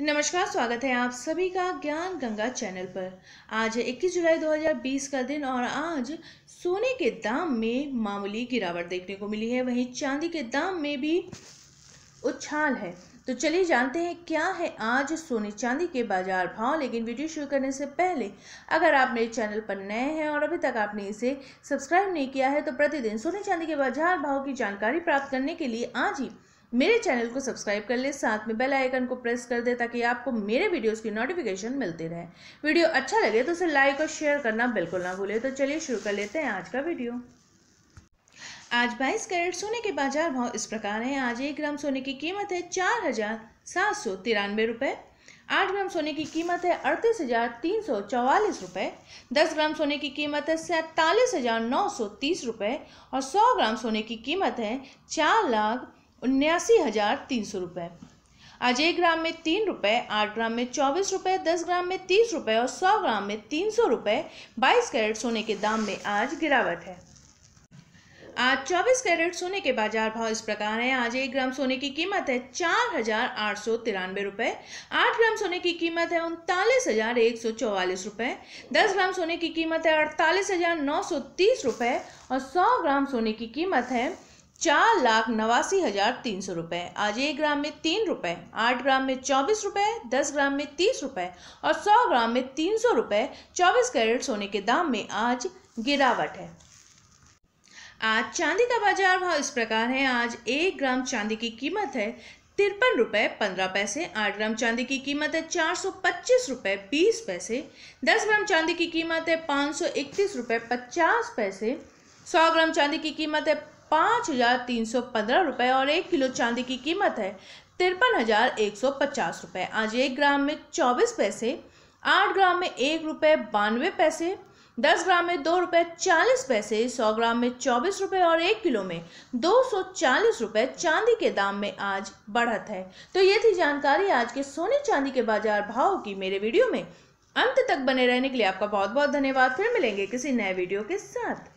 नमस्कार स्वागत है आप सभी का ज्ञान गंगा चैनल पर आज है 21 जुलाई 2020 का दिन और आज सोने के दाम में मामूली गिरावट देखने को मिली है वहीं चांदी के दाम में भी उछाल है तो चलिए जानते हैं क्या है आज सोने चांदी के बाजार भाव लेकिन वीडियो शुरू करने से पहले अगर आप मेरे चैनल पर नए हैं और अभी तक आपने इसे सब्सक्राइब नहीं किया है तो प्रतिदिन सोने चांदी के बाजार भाव की जानकारी प्राप्त करने के लिए आज ही मेरे चैनल को सब्सक्राइब कर ले साथ में बेल आइकन को प्रेस कर दे ताकि आपको मेरे वीडियोस की नोटिफिकेशन मिलती रहे वीडियो अच्छा लगे तो उसे लाइक और शेयर करना बिल्कुल ना भूले तो चलिए शुरू कर लेते हैं आज का वीडियो आज 22 कैरेट सोने के बाजार भाव इस प्रकार हैं आज एक ग्राम सोने की कीमत है चार हज़ार सात सौ तिरानवे रुपये आठ ग्राम सोने की कीमत है अड़तीस हजार तीन सौ चवालीस रुपये दस ग्राम सोने की कीमत है सैंतालीस हजार नौ सौ तीस रुपये और सौ ग्राम सोने की कीमत है चार लाख उन्यासी हज़ार तीन सौ रुपए आज एक ग्राम में तीन रुपए आठ ग्राम में चौबीस रुपए दस ग्राम में तीस रुपए और सौ ग्राम में तीन सौ रुपए बाईस कैरेट सोने के दाम में आज गिरावट है आज चौबीस कैरेट सोने के बाजार भाव इस प्रकार है आज एक ग्राम सोने की कीमत है चार हजार आठ सौ तिरानवे रुपए आठ ग्राम सोने की कीमत है उनतालीस हजार एक सौ चौवालीस रुपए दस ग्राम सोने की कीमत है अड़तालीस हजार नौ सौ तीस रुपए और सौ ग्राम सोने की कीमत है चार लाख नवासी हजार तीन सौ रुपये आज एक ग्राम में तीन रुपए आठ ग्राम में चौबीस रुपए दस ग्राम में तीस रुपए और सौ ग्राम में तीन सौ रुपए चौबीस कैरेट सोने के दाम में आज गिरावट है आज चांदी का बाजार भाव इस प्रकार है आज एक ग्राम चांदी की कीमत है तिरपन रुपये पंद्रह पैसे आठ ग्राम चांदी की कीमत है चार सौ पच्चीस रुपये बीस पैसे दस ग्राम चांदी की कीमत है पाँच सौ इकतीस रुपये पचास पैसे सौ ग्राम चांदी की कीमत है पाँच हज़ार तीन सौ पंद्रह रुपये और एक किलो चांदी की कीमत है तिरपन हज़ार एक सौ पचास रुपये आज एक ग्राम में चौबीस पैसे आठ ग्राम में एक रुपये बानवे पैसे दस ग्राम में दो रुपये चालीस पैसे सौ ग्राम में चौबीस रुपये और एक किलो में दो सौ चालीस रुपये चांदी के दाम में आज बढ़त है तो ये थी जानकारी आज के सोने चांदी के बाजार भाव की मेरे वीडियो में अंत तक बने रहने के लिए आपका बहुत बहुत धन्यवाद फिर मिलेंगे किसी नए वीडियो के साथ